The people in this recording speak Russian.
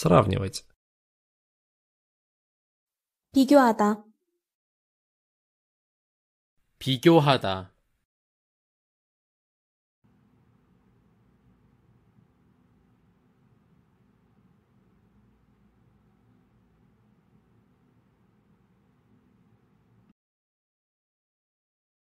сравнивать. 비교하다. 비교하다.